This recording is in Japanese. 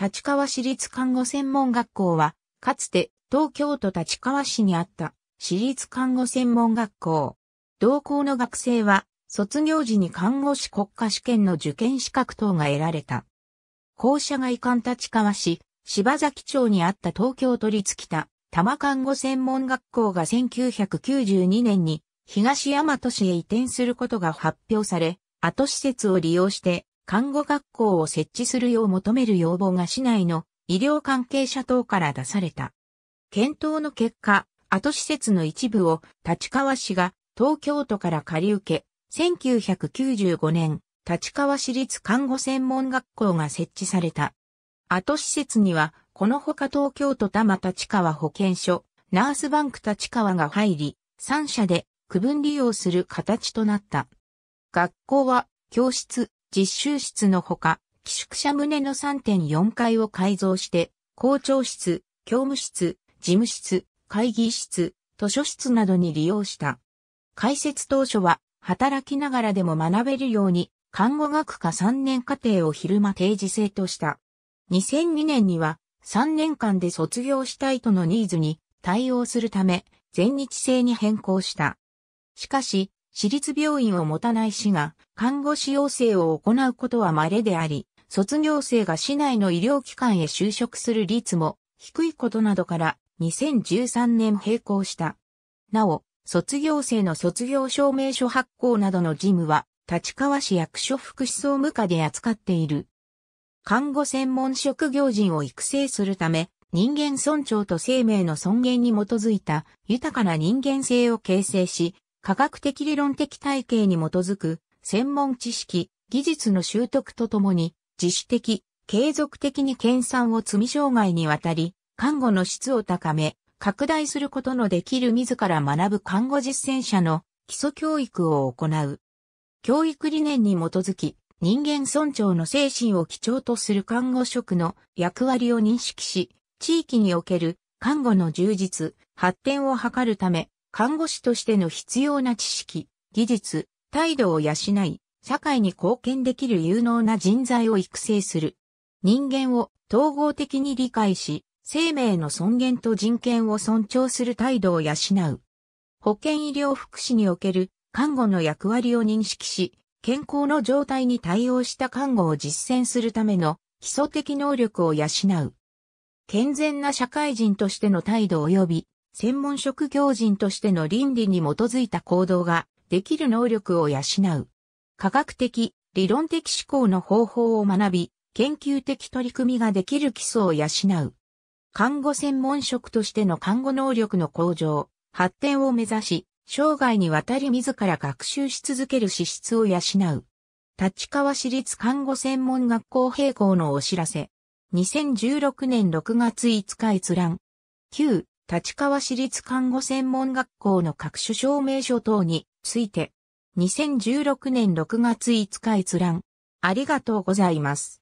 立川市立看護専門学校は、かつて東京都立川市にあった市立看護専門学校。同校の学生は、卒業時に看護師国家試験の受験資格等が得られた。校舎が移管立川市、柴崎町にあった東京都立北、多摩看護専門学校が1992年に東大和市へ移転することが発表され、後施設を利用して看護学校を設置するよう求める要望が市内の医療関係者等から出された。検討の結果、後施設の一部を立川市が東京都から借り受け、1995年、立川市立看護専門学校が設置された。後施設には、このほか東京都多摩立川保健所、ナースバンク立川が入り、3社で区分利用する形となった。学校は教室、実習室のほか、寄宿舎棟の3.4階を改造して、校長室、教務室、事務室、会議室、図書室などに利用した。開設当初は、働きながらでも学べるように、看護学科3年課程を昼間定時制とした。2002年には、3年間で卒業したいとのニーズに対応するため、全日制に変更した。しかし、私立病院を持たない市が看護師養成を行うことは稀であり、卒業生が市内の医療機関へ就職する率も低いことなどから2013年並行した。なお、卒業生の卒業証明書発行などの事務は立川市役所福祉総務課で扱っている。看護専門職業人を育成するため、人間尊重と生命の尊厳に基づいた豊かな人間性を形成し、科学的理論的体系に基づく専門知識、技術の習得とともに自主的、継続的に研鑽を積み障害にわたり、看護の質を高め、拡大することのできる自ら学ぶ看護実践者の基礎教育を行う。教育理念に基づき、人間尊重の精神を基調とする看護職の役割を認識し、地域における看護の充実、発展を図るため、看護師としての必要な知識、技術、態度を養い、社会に貢献できる有能な人材を育成する。人間を統合的に理解し、生命の尊厳と人権を尊重する態度を養う。保健医療福祉における看護の役割を認識し、健康の状態に対応した看護を実践するための基礎的能力を養う。健全な社会人としての態度及び専門職業人としての倫理に基づいた行動ができる能力を養う。科学的、理論的思考の方法を学び、研究的取り組みができる基礎を養う。看護専門職としての看護能力の向上、発展を目指し、生涯にわたり自ら学習し続ける資質を養う。立川市立看護専門学校閉校のお知らせ。2016年6月5日閲覧。立川市立看護専門学校の各種証明書等について、2016年6月5日閲覧。ありがとうございます。